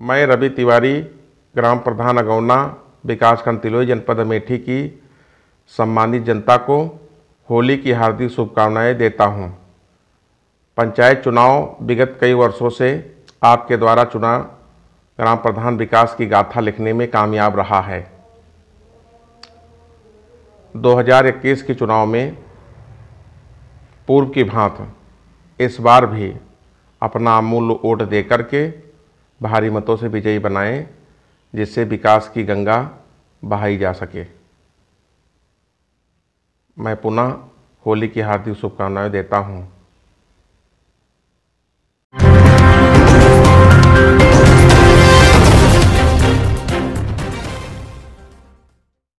मैं रवि तिवारी ग्राम प्रधान अगौना विकासखंड तिलोई जनपद अमेठी की सम्मानित जनता को होली की हार्दिक शुभकामनाएं देता हूं। पंचायत चुनाव विगत कई वर्षों से आपके द्वारा चुना ग्राम प्रधान विकास की गाथा लिखने में कामयाब रहा है 2021 के चुनाव में पूर्व की भांत इस बार भी अपना अमूल्य वोट देकर के भारी मतों से विजयी बनाएं जिससे विकास की गंगा बहाई जा सके मैं पुनः होली की हार्दिक शुभकामनाएं देता हूँ